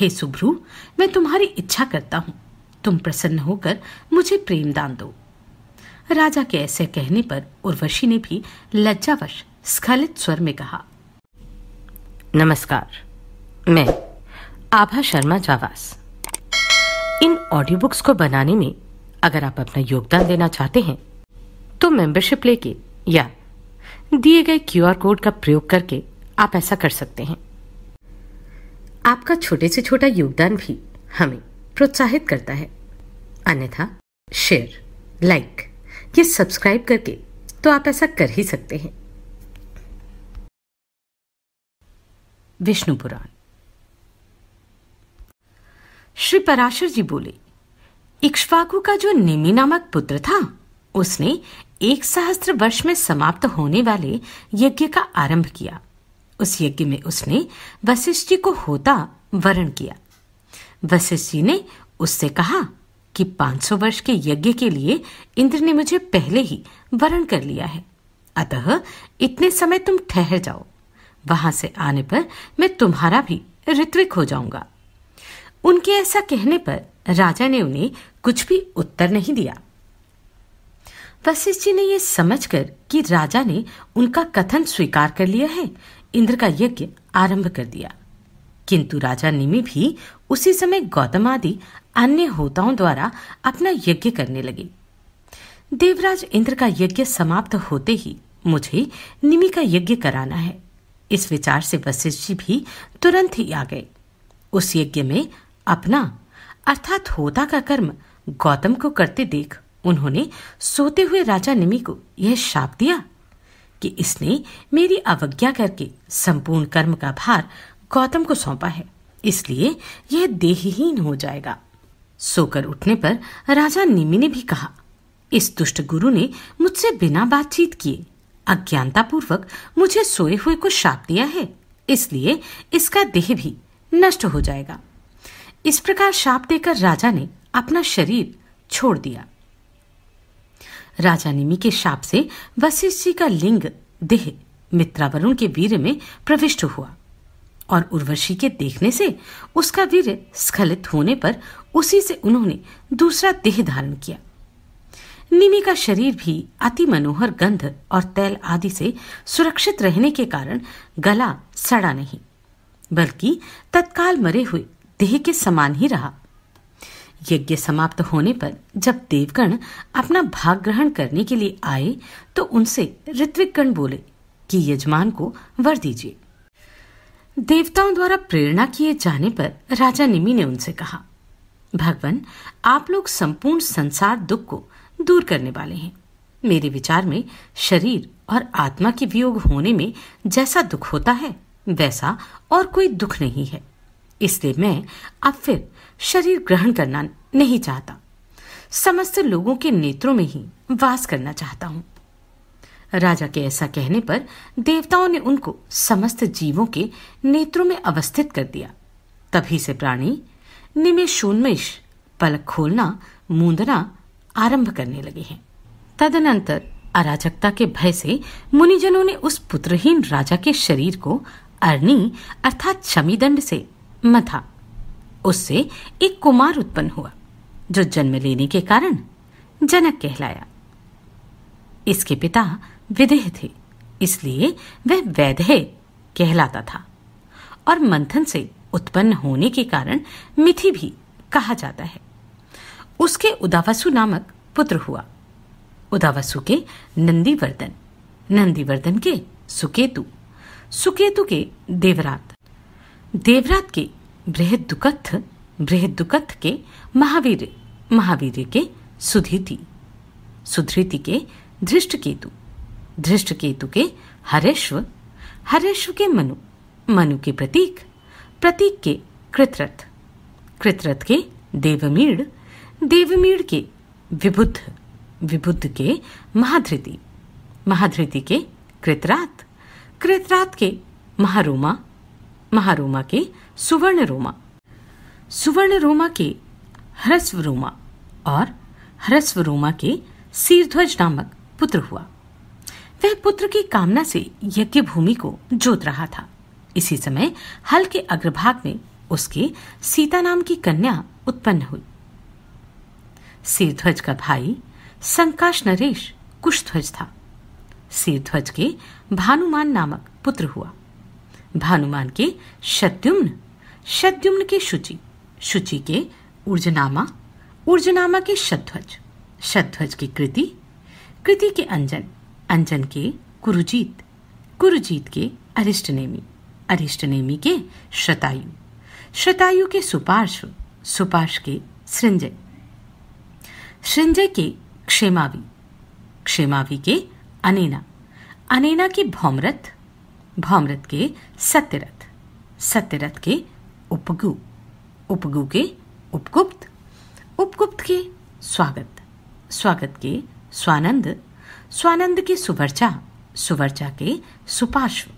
हे सुभ्रु मैं तुम्हारी इच्छा करता हूं तुम प्रसन्न होकर मुझे प्रेम दान दो राजा के ऐसे कहने पर उर्वशी ने भी लज्जावश स्खलित स्वर में कहा नमस्कार मैं आभा शर्मा जावास इन ऑडियो बुक्स को बनाने में अगर आप अपना योगदान देना चाहते हैं तो मेंबरशिप लेके या दिए गए क्यूआर कोड का प्रयोग करके आप ऐसा कर सकते हैं आपका छोटे से छोटा योगदान भी हमें प्रोत्साहित करता है अन्यथा शेयर लाइक या सब्सक्राइब करके तो आप ऐसा कर ही सकते हैं विष्णु पुराण श्री पराशर जी बोले इक्ष्वाकु का जो निमी नामक पुत्र था उसने एक सहस्त्र वर्ष में समाप्त होने वाले यज्ञ का आरंभ किया उस यज्ञ में उसने वशिष्ठ जी को होता वरण किया वशिष्ठ जी ने उससे कहा कि 500 वर्ष के यज्ञ के लिए इंद्र ने मुझे पहले ही वरण कर लिया है अतः इतने समय तुम ठहर जाओ वहां से आने पर मैं तुम्हारा भी ऋत्विक हो जाऊंगा उनके ऐसा कहने पर राजा ने उन्हें कुछ भी उत्तर नहीं दिया वशिष्ठ जी ने यह समझकर कि राजा ने उनका कथन स्वीकार कर लिया है इंद्र का यज्ञ आरंभ कर दिया किंतु राजा निमि भी उसी समय गौतम आदि अन्य होताओं द्वारा अपना यज्ञ करने लगे देवराज इंद्र का यज्ञ समाप्त होते ही मुझे निमि का यज्ञ कराना है इस विचार से वशिष्ठ जी भी तुरंत ही आ गए उस यज्ञ में अपना अर्थात होता का कर्म गौतम को करते देख उन्होंने सोते हुए राजा निमि को यह शाप दिया कि इसने मेरी अवज्ञा करके संपूर्ण कर्म का भार गौतम को सौंपा है इसलिए यह देहहीन हो जाएगा सोकर उठने पर राजा निमी ने भी कहा इस दुष्ट गुरु ने मुझसे बिना बातचीत किए अज्ञानतापूर्वक मुझे सोए हुए को शाप दिया है इसलिए इसका देह भी नष्ट हो जाएगा इस प्रकार शाप देकर राजा ने अपना शरीर छोड़ दिया राजा निमी के शाप से वशिष्ठ जी का लिंग देह मित्रावरुण के वीर में प्रविष्ट हुआ और उर्वशी के देखने से उसका वीर स्खलित होने पर उसी से उन्होंने दूसरा देह धारण किया निमी का शरीर भी अति मनोहर गंध और तेल आदि से सुरक्षित रहने के कारण गला सड़ा नहीं बल्कि तत्काल मरे हुए देह के समान ही रहा यज्ञ समाप्त होने पर जब देवगण अपना भाग ग्रहण करने के लिए आए तो उनसे ऋत्विकगण बोले कि यजमान को वर दीजिए देवताओं द्वारा प्रेरणा किए जाने पर राजा निमि ने उनसे कहा भगवान आप लोग संपूर्ण संसार दुख को दूर करने वाले हैं मेरे विचार में शरीर और आत्मा के वियोग होने में जैसा दुख होता है वैसा और कोई दुख नहीं है इसलिए मैं अब फिर शरीर ग्रहण करना नहीं चाहता समस्त लोगों के नेत्रों में ही वास करना चाहता हूं राजा के ऐसा कहने पर देवताओं ने उनको समस्त जीवों के नेत्रों में अवस्थित कर दिया तभी से प्राणी निमेशोन्मेष पलक खोलना मूंदना आरंभ करने लगे हैं तदनंतर अराजकता के भय से मुनिजनों ने उस पुत्रहीन राजा के शरीर को अरणी अर्थात शमीदंड से मथा उससे एक कुमार उत्पन्न हुआ जो जन्म लेने के कारण जनक कहलाया इसके पिता विदेह थे इसलिए वह वैधे कहलाता था और मंथन से उत्पन्न होने के कारण मिथि भी कहा जाता है उसके उदावसु नामक पुत्र हुआ उदावसु के नंदीवर्धन नंदीवर्धन के सुकेतु सुकेतु के देवरात देवरात के बृहदुकथ बृहदुकथ के महावीर महावीर के सुधीति सुधृति के धृष्ट केतु धृष्ट केतु के हरेश्व हरेश्व के मनु मनु के प्रतीक प्रतीक के कृतरथ कृतरथ के देवमीण देवमीण के विबुद्ध विबुद्ध के महाधृति महाधृति के कृतरात कृतरात के महारोमा महारोमा के सुवर्ण रोमा सुवर्ण रोमा के ह्रस्व रोमा और ह्रस्व रोमा के सीरध्वज नामक पुत्र हुआ वह पुत्र की कामना से यज्ञ भूमि को जोत रहा था इसी समय हल के अग्रभाग में उसके सीता नाम की कन्या उत्पन्न हुई सीरध्वज का भाई संकाश नरेश कुशध्वज था सीरध्वज के भानुमान नामक पुत्र हुआ भानुमान के शत्युम्न शत्युम्न के शुचि शुचि के ऊर्जनामा ऊर्जनामा के शध्वज शध्वज की कृति कृति के अंजन अंजन के कुरुजीत कुरुजीत के अरिष्टनेमी अरिष्टनेमी के शतायु शतायु के सुपार्श सुपार्श के सृंजय सृंजय के क्षेमावी क्षेमावी के अनेना अनेना के भौमरथ भामरथ के सत्यरथ सत्यरथ के उपगु उपगु के उपगुप्त उपगुप्त के स्वागत स्वागत के स्वानंद स्वानंद के सुवर्चा सुवर्चा के सुपार्श्व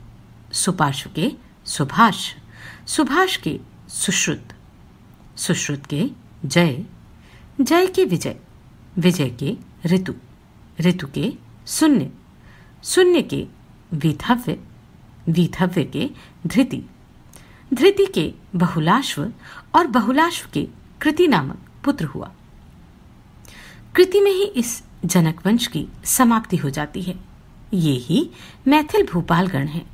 सुपार्श्व के सुभाष सुभाष के सुश्रुत सुश्रुत के जय जय के विजय विजय के ऋतु ऋतु के शून्य शून्य के विधव्य विधव्य के धृति धृति के बहुलाश्व और बहुलाश्व के कृति नामक पुत्र हुआ कृति में ही इस जनक वंश की समाप्ति हो जाती है ये ही मैथिल भोपालगण है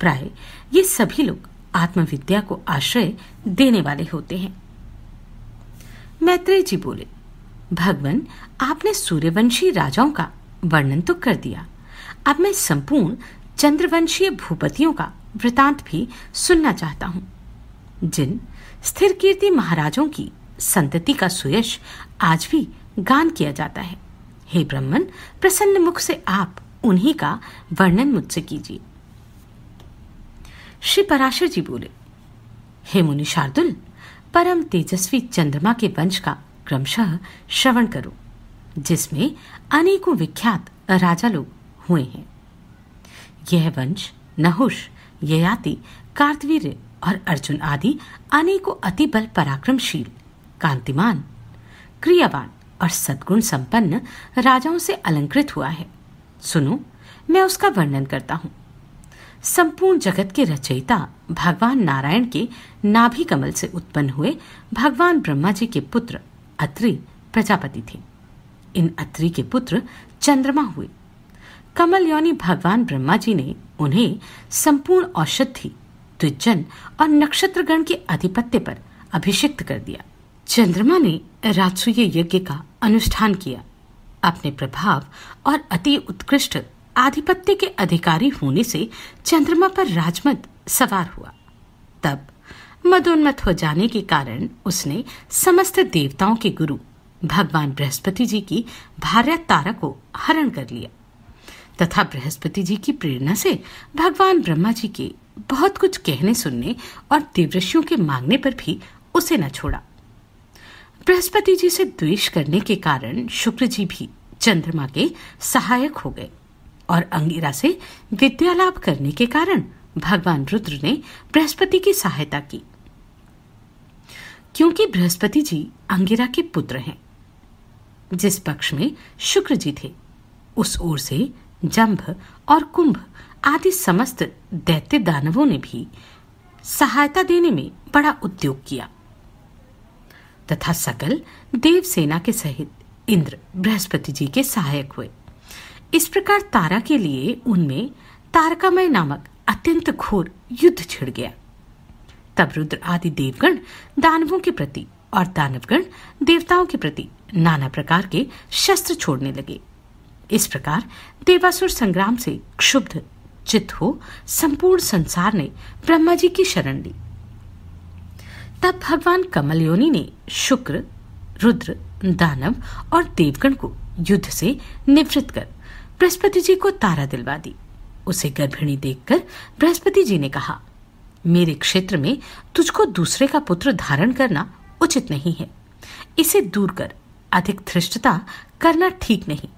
प्राय ये सभी लोग आत्मविद्या को आश्रय देने वाले होते हैं मैत्रेय जी बोले भगवान आपने सूर्यवंशी राजाओं का वर्णन तो कर दिया अब मैं संपूर्ण चंद्रवंशीय भूपतियों का वृतांत भी सुनना चाहता हूं जिन स्थिर कीर्ति महाराजों की संतति का सुयश आज भी गान किया जाता है हे ब्रह्मन प्रसन्न मुख से आप उन्हीं का वर्णन मुझसे कीजिए श्री पराशर जी बोले हे मुनि शार्दुल परम तेजस्वी चंद्रमा के वंश का क्रमशः श्रवण करो जिसमें अनेकों विख्यात राजा लोग हुए हैं यह वंश नहुष ययाति कार्तवीर और अर्जुन आदि अनेकों अति बल पराक्रमशील कांतिमान क्रियावान और सद्गुण संपन्न राजाओं से अलंकृत हुआ है सुनो मैं उसका वर्णन करता हूँ संपूर्ण जगत के रचयिता भगवान नारायण के नाभि कमल से उत्पन्न हुए भगवान ब्रह्मा जी के पुत्र अत्रि प्रजापति थे इन अत्रि के पुत्र चंद्रमा हुए कमल योनि भगवान ब्रह्मा जी ने उन्हें संपूर्ण औषधि द्विजन और नक्षत्रगण के आधिपत्य पर अभिषिक्त कर दिया चंद्रमा ने राजसूय यज्ञ का अनुष्ठान किया अपने प्रभाव और अति उत्कृष्ट आधिपत्य के अधिकारी होने से चंद्रमा पर राजमत सवार हुआ तब मदोन्मत हो जाने के कारण उसने समस्त देवताओं के गुरु भगवान बृहस्पति जी की भार्य तारा को हरण कर लिया तथा बृहस्पति जी की प्रेरणा से भगवान ब्रह्मा जी के बहुत कुछ कहने सुनने और देवऋषियों के मांगने पर भी उसे न छोड़ा बृहस्पति जी से द्वेष करने के कारण शुक्र जी भी चंद्रमा के सहायक हो गए और अंगिरा से विद्या करने के कारण भगवान रुद्र ने बृहस्पति की सहायता की क्योंकि बृहस्पति जी अंगिरा के पुत्र हैं जिस पक्ष में शुक्र जी थे उस ओर से जंभ और कुंभ आदि समस्त दैत्य दानवों ने भी सहायता देने में बड़ा उद्योग किया तथा सकल देव सेना के सहित इंद्र बृहस्पति जी के सहायक हुए इस प्रकार तारा के लिए उनमें तारकामय नामक अत्यंत घोर युद्ध छिड़ गया तब रुद्र आदि देवगण दानवों के प्रति और दानवगण देवताओं के प्रति नाना प्रकार के शस्त्र छोड़ने लगे इस प्रकार देवासुर संग्राम से क्षुब्ध चित हो संपूर्ण संसार ने ब्रह्मा जी की शरण ली तब भगवान कमलयोनि ने शुक्र रुद्र दानव और देवगण को युद्ध से निवृत्त कर बृहस्पति जी को तारा दिलवा दी उसे गर्भिणी देखकर बृहस्पति जी ने कहा मेरे क्षेत्र में तुझको दूसरे का पुत्र धारण करना उचित नहीं है इसे दूर कर अधिक धृष्टता करना ठीक नहीं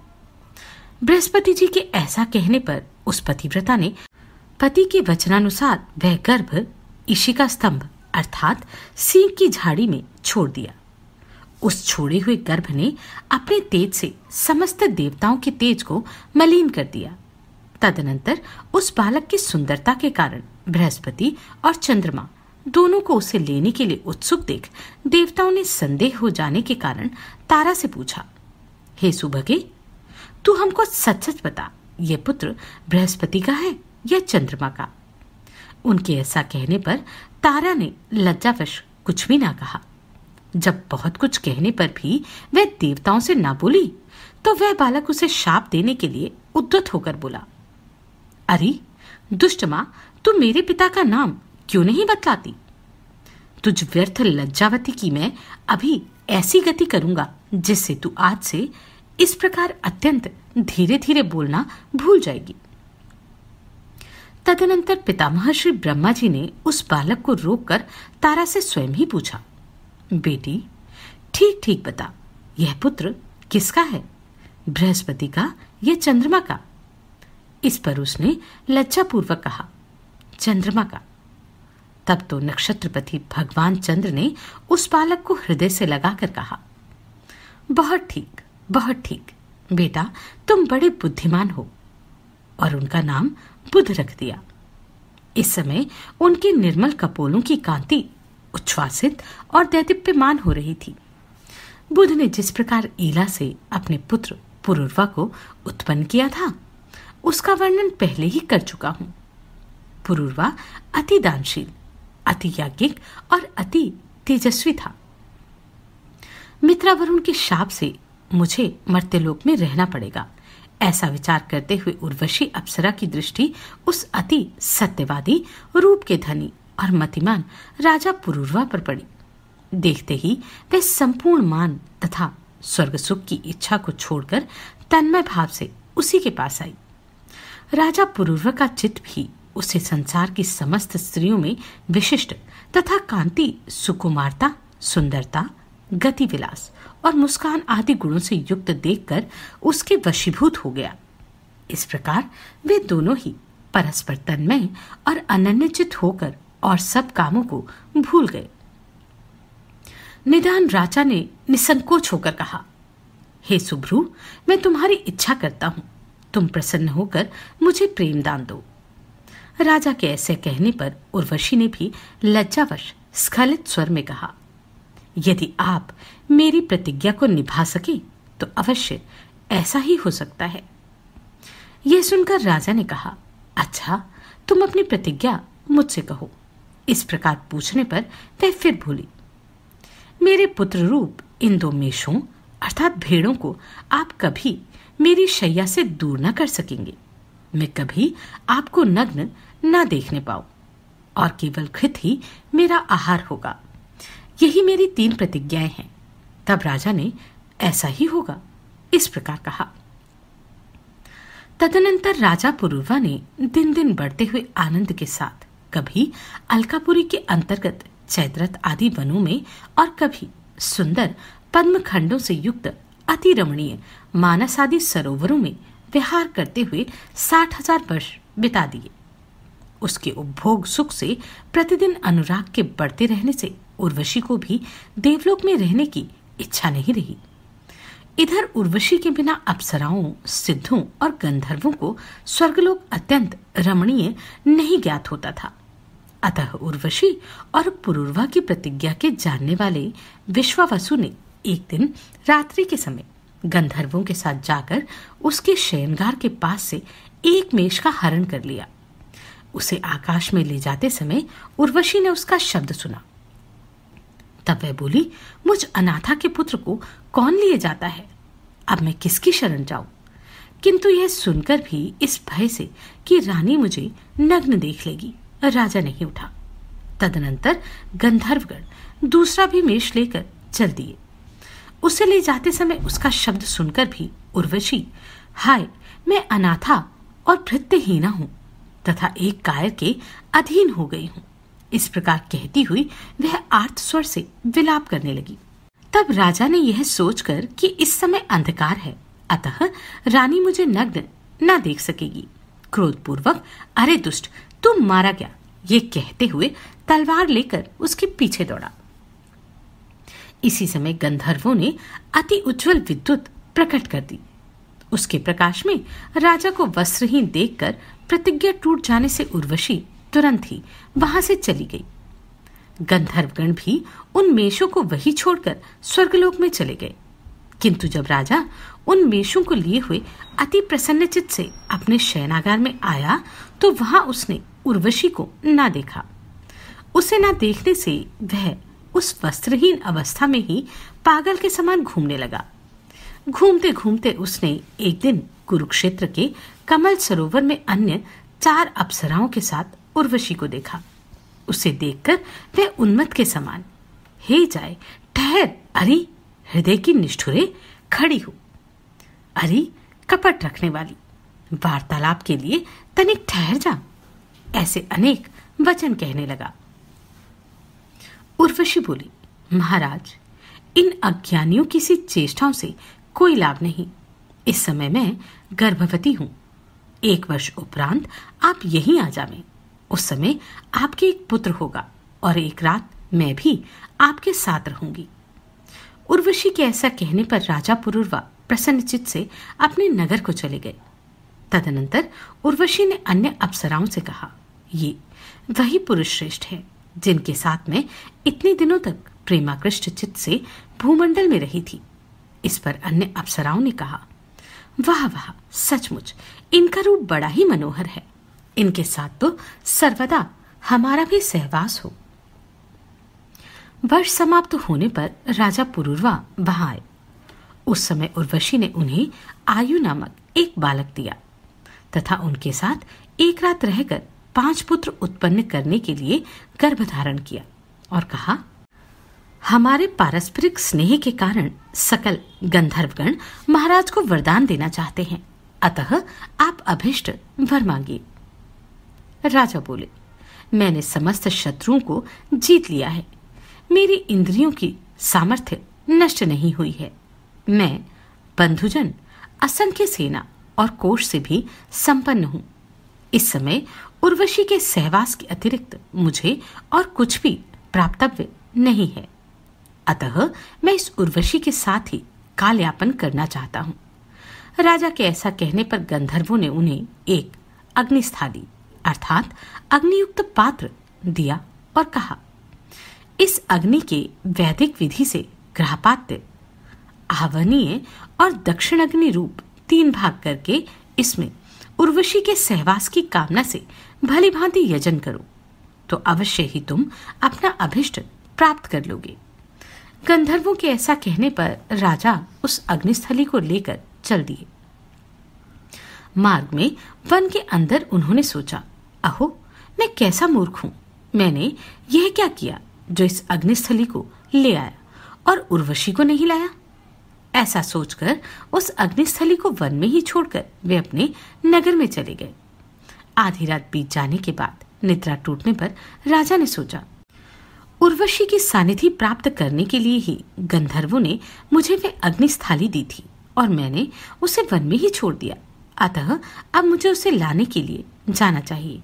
बृहस्पति जी के ऐसा कहने पर उस पतिव्रता ने पति के वचनानुसार वह गर्भ ईशिका स्तंभ अर्थात सिंह की झाड़ी में छोड़ दिया उस छोड़े हुए गर्भ ने अपने तेज से समस्त देवताओं के तेज को मलिन कर दिया तदनंतर उस बालक की सुंदरता के कारण बृहस्पति और चंद्रमा दोनों को उसे लेने के लिए उत्सुक देख देवताओं ने संदेह हो जाने के कारण तारा से पूछा हे सुभगे तू हमको सच सच बता ये पुत्र बृहस्पति का है या चंद्रमा का उनके ऐसा कहने पर तारा ने लज्जावश कुछ भी ना कहा जब बहुत कुछ कहने पर भी वह देवताओं से ना बोली तो वह बालक उसे शाप देने के लिए उद्धत होकर बोला अरे दुष्ट माँ तू मेरे पिता का नाम क्यों नहीं बतलाती तुझ व्यर्थ लज्जावती की मैं अभी ऐसी गति करूंगा जिससे तू आज से इस प्रकार अत्यंत धीरे धीरे बोलना भूल जाएगी तदनंतर पितामह श्री ब्रह्मा जी ने उस बालक को रोककर तारा से स्वयं ही पूछा बेटी ठीक ठीक बता यह पुत्र किसका है बृहस्पति का या चंद्रमा का इस पर उसने लज्जापूर्वक कहा चंद्रमा का तब तो नक्षत्रपति भगवान चंद्र ने उस बालक को हृदय से लगाकर कहा बहुत ठीक बहुत ठीक बेटा तुम बड़े बुद्धिमान हो और उनका नाम बुध रख दिया इस समय उनके निर्मल कपोलों की कांति उच्छ्वासित और दैदिप्यमान हो रही थी बुध ने जिस प्रकार ईला से अपने पुत्र पुरुर्वा को उत्पन्न किया था उसका वर्णन पहले ही कर चुका हूं पुरुर्वा अति दानशील अति याज्ञिक और अति तेजस्वी था मित्रावरुण के शाप से मुझे मरते लोक में रहना पड़ेगा ऐसा विचार करते हुए उर्वशी अप्सरा की दृष्टि उस अति सत्यवादी रूप के धनी और मतिमान राजा पुरुर्वा पर पड़ी देखते ही वे संपूर्ण मान तथा स्वर्ग सुख की इच्छा को छोड़कर तन्मय भाव से उसी के पास आई राजा पुरूर्व का चित्त भी उसे संसार की समस्त स्त्रियों में विशिष्ट तथा कांति सुकुमारता सुंदरता गति विलास और मुस्कान आदि गुणों से युक्त देखकर उसके वशीभूत हो गया इस प्रकार वे दोनों ही परस्पर तन्मय और अनन्यचित होकर और सब कामों को भूल गए निदान राजा ने निसंकोच होकर कहा हे सुभ्रु मैं तुम्हारी इच्छा करता हूं तुम प्रसन्न होकर मुझे प्रेम दान दो राजा के ऐसे कहने पर उर्वशी ने भी लज्जावश स्खलित स्वर में कहा यदि आप मेरी प्रतिज्ञा को निभा सके तो अवश्य ऐसा ही हो सकता है यह सुनकर राजा ने कहा अच्छा तुम अपनी प्रतिज्ञा मुझसे कहो इस प्रकार पूछने पर वह फिर भूली मेरे पुत्र रूप इन दो मेषों अर्थात भेड़ों को आप कभी मेरी शैया से दूर न कर सकेंगे मैं कभी आपको नग्न न देखने पाऊं और केवल घृत ही मेरा आहार होगा यही मेरी तीन प्रतिज्ञाएं हैं तब राजा ने ऐसा ही होगा इस प्रकार कहा तदनंतर राजा पुरुवा ने दिन दिन बढ़ते हुए आनंद के साथ कभी अलकापुरी के अंतर्गत चैत्रत आदि वनों में और कभी सुंदर पद्म खंडों से युक्त अति रमणीय मानस आदि सरोवरों में विहार करते हुए साठ हजार वर्ष बिता दिए उसके उपभोग सुख से प्रतिदिन अनुराग के बढ़ते रहने से उर्वशी को भी देवलोक में रहने की इच्छा नहीं रही इधर उर्वशी के बिना अप्सराओं सिद्धों और गंधर्वों को स्वर्गलोक अत्यंत रमणीय नहीं ज्ञात होता था अतः उर्वशी और पुरुर्वा की प्रतिज्ञा के जानने वाले विश्वावसु ने एक दिन रात्रि के समय गंधर्वों के साथ जाकर उसके शयनगार के पास से एक मेष का हरण कर लिया उसे आकाश में ले जाते समय उर्वशी ने उसका शब्द सुना तब वह बोली मुझ अनाथा के पुत्र को कौन लिए जाता है अब मैं किसकी शरण जाऊं किंतु यह सुनकर भी इस भय से कि रानी मुझे नग्न देख लेगी राजा नहीं उठा तदनंतर गंधर्वगण दूसरा भी मेष लेकर चल दिए उसे ले जाते समय उसका शब्द सुनकर भी उर्वशी हाय मैं अनाथा और भृत्यहीना हूं तथा एक कायर के अधीन हो गई हूं इस प्रकार कहती हुई वह आर्थ स्वर से विलाप करने लगी तब राजा ने यह सोचकर कि इस समय अंधकार है अतः रानी मुझे नग्न न देख सकेगी क्रोध पूर्वक अरे दुष्ट तुम मारा गया ये कहते हुए तलवार लेकर उसके पीछे दौड़ा इसी समय गंधर्वों ने अति उज्जवल विद्युत प्रकट कर दी उसके प्रकाश में राजा को वस्त्रहीन देखकर प्रतिज्ञा टूट जाने से उर्वशी तुरंत ही वहां से चली गई गंधर्वगण भी उन मेषों को वही छोड़कर स्वर्गलोक में चले गए किंतु जब राजा उन मेषों को लिए हुए अति प्रसन्नचित से अपने शयनागार में आया तो वहां उसने उर्वशी को ना देखा उसे ना देखने से वह उस वस्त्रहीन अवस्था में ही पागल के समान घूमने लगा घूमते घूमते उसने एक दिन कुरुक्षेत्र के कमल सरोवर में अन्य चार अप्सराओं के साथ उर्वशी को देखा उसे देखकर वह उन्मत के समान हे जाए ठहर अरे हृदय की निष्ठुरे खड़ी हो अरे कपट रखने वाली वार्तालाप के लिए तनिक ठहर जा ऐसे अनेक वचन कहने लगा उर्वशी बोली महाराज इन अज्ञानियों की सी चेष्टाओं से कोई लाभ नहीं इस समय मैं गर्भवती हूं एक वर्ष उपरांत आप यहीं आ जावें उस समय आपके एक पुत्र होगा और एक रात मैं भी आपके साथ रहूंगी उर्वशी के ऐसा कहने पर राजा पुरुर्वा प्रसन्नचित से अपने नगर को चले गए तदनंतर उर्वशी ने अन्य अप्सराओं से कहा ये वही पुरुष श्रेष्ठ है जिनके साथ में इतने दिनों तक प्रेमाकृष्ट चित्त से भूमंडल में रही थी इस पर अन्य अप्सराओं ने कहा वाह वाह सचमुच इनका रूप बड़ा ही मनोहर है इनके साथ तो सर्वदा हमारा भी सहवास हो वर्ष समाप्त होने पर राजा पुरुर्वा वहां आए उस समय उर्वशी ने उन्हें आयु नामक एक बालक दिया तथा उनके साथ एक रात रहकर पांच पुत्र उत्पन्न करने के लिए गर्भ धारण किया और कहा हमारे पारस्परिक स्नेह के कारण सकल गंधर्वगण महाराज को वरदान देना चाहते हैं अतः आप अभिष्ट वर मांगिए राजा बोले मैंने समस्त शत्रुओं को जीत लिया है मेरी इंद्रियों की सामर्थ्य नष्ट नहीं हुई है मैं बंधुजन असंख्य सेना और कोष से भी संपन्न हूँ इस समय उर्वशी के सहवास के अतिरिक्त मुझे और कुछ भी प्राप्तव्य नहीं है अतः मैं इस उर्वशी के साथ ही कालयापन करना चाहता हूँ राजा के ऐसा कहने पर गंधर्वों ने उन्हें एक अग्निस्था दी अर्थात अग्नियुक्त पात्र दिया और कहा इस अग्नि के वैदिक विधि से ग्रहपात्य आवनीय और दक्षिण अग्नि रूप तीन भाग करके इसमें उर्वशी के सहवास की कामना से भली भांति यजन करो तो अवश्य ही तुम अपना अभिष्ट प्राप्त कर लोगे गंधर्वों के ऐसा कहने पर राजा उस अग्निस्थली को लेकर चल दिए मार्ग में वन के अंदर उन्होंने सोचा अहो मैं कैसा मूर्ख हूँ मैंने यह क्या किया जो इस अग्निस्थली को ले आया और उर्वशी को नहीं लाया ऐसा सोचकर उस अग्निस्थली को वन में ही छोड़कर वे अपने नगर में चले गए आधी रात बीत जाने के बाद निद्रा टूटने पर राजा ने सोचा उर्वशी की सानिधि प्राप्त करने के लिए ही गंधर्वों ने मुझे वे अग्निस्थाली दी थी और मैंने उसे वन में ही छोड़ दिया अतः अब मुझे उसे लाने के लिए जाना चाहिए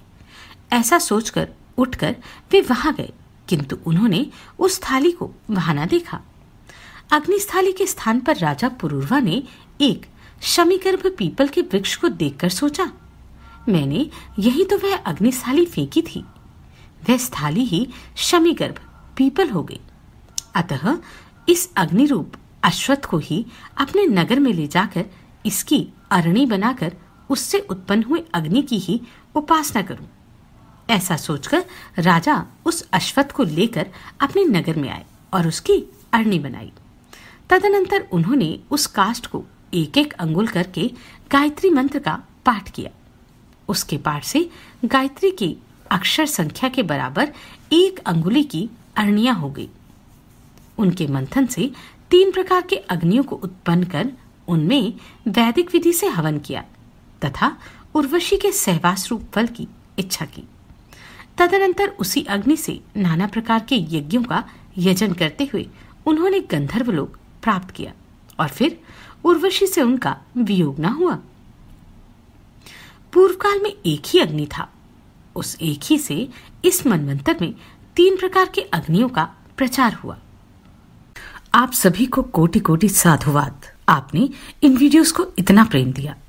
ऐसा सोचकर उठकर वे वहां गए किंतु उन्होंने उस थाली को वहां ना देखा अग्निस्थाली के स्थान पर राजा पुरूर्वा ने एक शमीगर्भ पीपल के वृक्ष को देखकर सोचा मैंने यही तो वह अग्निस्थाली फेंकी थी वह स्थाली ही शमीगर्भ पीपल हो गई अतः इस अग्निरूप अश्वत्थ को ही अपने नगर में ले जाकर इसकी अरणी बनाकर उससे उत्पन्न हुए अग्नि की ही उपासना करूं ऐसा सोचकर राजा उस अश्वत्थ को लेकर अपने नगर में आए और उसकी अरणी बनाई तदनंतर उन्होंने उस काष्ट को एक एक अंगुल करके गायत्री मंत्र का पाठ किया उसके पाठ से गायत्री की अक्षर संख्या के बराबर एक अंगुली की अरणिया हो गई उनके मंथन से तीन प्रकार के अग्नियों को उत्पन्न कर उनमें वैदिक विधि से हवन किया तथा उर्वशी के सहवास रूप फल की इच्छा की तदनंतर उसी अग्नि से नाना प्रकार के यज्ञों का यजन करते हुए उन्होंने गंधर्व लोग प्राप्त किया और फिर उर्वशी से उनका वियोग ना हुआ पूर्व काल में एक ही अग्नि था उस एक ही से इस मनवंतर में तीन प्रकार के अग्नियों का प्रचार हुआ आप सभी को कोटि कोटि साधुवाद आपने इन वीडियोस को इतना प्रेम दिया